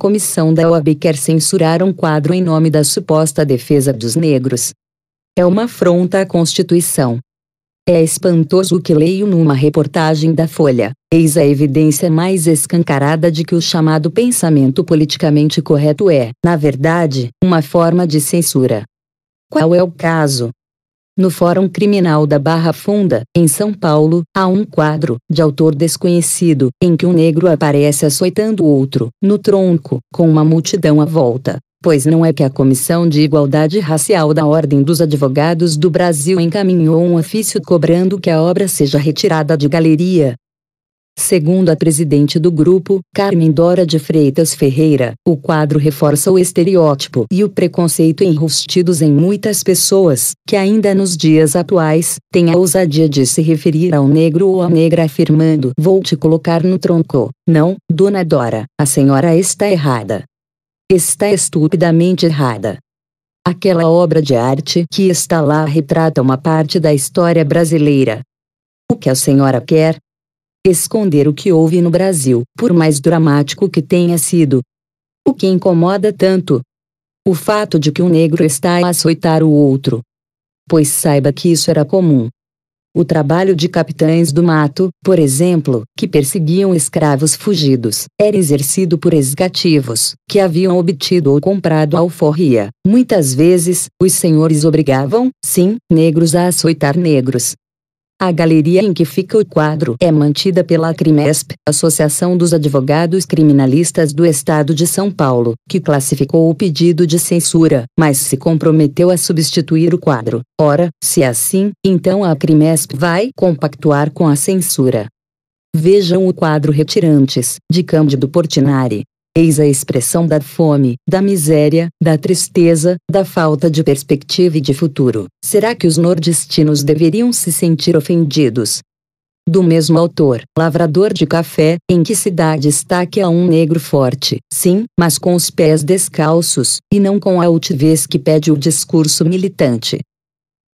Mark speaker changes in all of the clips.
Speaker 1: comissão da OAB quer censurar um quadro em nome da suposta defesa dos negros. É uma afronta à Constituição. É espantoso o que leio numa reportagem da Folha. Eis a evidência mais escancarada de que o chamado pensamento politicamente correto é, na verdade, uma forma de censura. Qual é o caso, no Fórum Criminal da Barra Funda, em São Paulo, há um quadro, de autor desconhecido, em que um negro aparece açoitando outro, no tronco, com uma multidão à volta. Pois não é que a Comissão de Igualdade Racial da Ordem dos Advogados do Brasil encaminhou um ofício cobrando que a obra seja retirada de galeria, Segundo a presidente do grupo, Carmen Dora de Freitas Ferreira, o quadro reforça o estereótipo e o preconceito enrustidos em muitas pessoas, que ainda nos dias atuais, têm a ousadia de se referir ao negro ou à negra afirmando: Vou te colocar no tronco. Não, dona Dora, a senhora está errada. Está estupidamente errada. Aquela obra de arte que está lá retrata uma parte da história brasileira. O que a senhora quer, esconder o que houve no Brasil, por mais dramático que tenha sido. O que incomoda tanto? O fato de que um negro está a açoitar o outro. Pois saiba que isso era comum. O trabalho de capitães do mato, por exemplo, que perseguiam escravos fugidos, era exercido por esgativos, que haviam obtido ou comprado alforria. Muitas vezes, os senhores obrigavam, sim, negros a açoitar negros, a galeria em que fica o quadro é mantida pela CRIMESP, Associação dos Advogados Criminalistas do Estado de São Paulo, que classificou o pedido de censura, mas se comprometeu a substituir o quadro. Ora, se é assim, então a CRIMESP vai compactuar com a censura. Vejam o quadro Retirantes, de Cândido Portinari eis a expressão da fome, da miséria, da tristeza, da falta de perspectiva e de futuro. Será que os nordestinos deveriam se sentir ofendidos? Do mesmo autor, Lavrador de Café, em que cidade está destaque a um negro forte, sim, mas com os pés descalços, e não com a altivez que pede o discurso militante.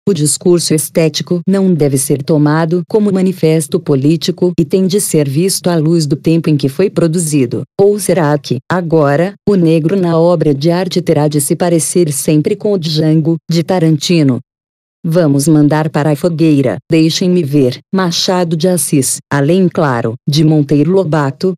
Speaker 1: O discurso estético não deve ser tomado como manifesto político e tem de ser visto à luz do tempo em que foi produzido. Ou será que, agora, o negro na obra de arte terá de se parecer sempre com o Django, de Tarantino? Vamos mandar para a fogueira, deixem-me ver, Machado de Assis, além, claro, de Monteiro Lobato,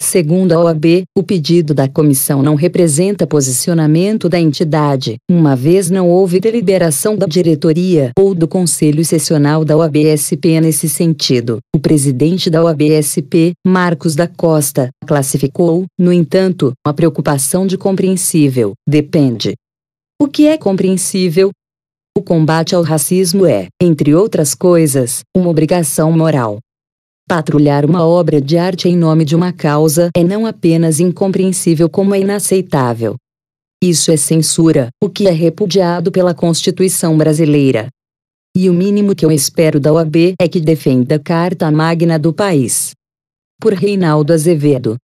Speaker 1: Segundo a OAB, o pedido da comissão não representa posicionamento da entidade, uma vez não houve deliberação da diretoria ou do conselho sessional da OABSP nesse sentido. O presidente da OABSP, Marcos da Costa, classificou, no entanto, a preocupação de compreensível. Depende. O que é compreensível? O combate ao racismo é, entre outras coisas, uma obrigação moral. Patrulhar uma obra de arte em nome de uma causa é não apenas incompreensível como é inaceitável. Isso é censura, o que é repudiado pela Constituição brasileira. E o mínimo que eu espero da OAB é que defenda a Carta Magna do país. Por Reinaldo Azevedo.